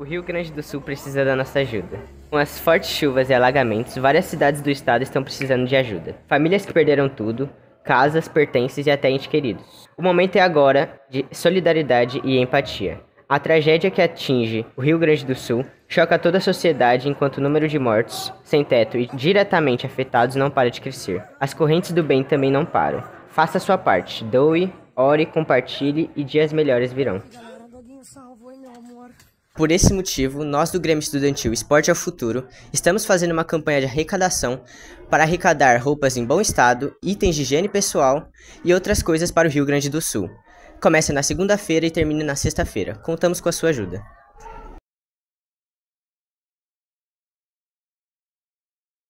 O Rio Grande do Sul precisa da nossa ajuda. Com as fortes chuvas e alagamentos, várias cidades do estado estão precisando de ajuda. Famílias que perderam tudo, casas, pertences e até entes queridos. O momento é agora de solidariedade e empatia. A tragédia que atinge o Rio Grande do Sul choca toda a sociedade enquanto o número de mortos, sem teto e diretamente afetados não para de crescer. As correntes do bem também não param. Faça a sua parte, doe, ore, compartilhe e dias melhores virão. Por esse motivo, nós do Grêmio Estudantil Esporte ao Futuro estamos fazendo uma campanha de arrecadação para arrecadar roupas em bom estado, itens de higiene pessoal e outras coisas para o Rio Grande do Sul. Começa na segunda-feira e termina na sexta-feira. Contamos com a sua ajuda.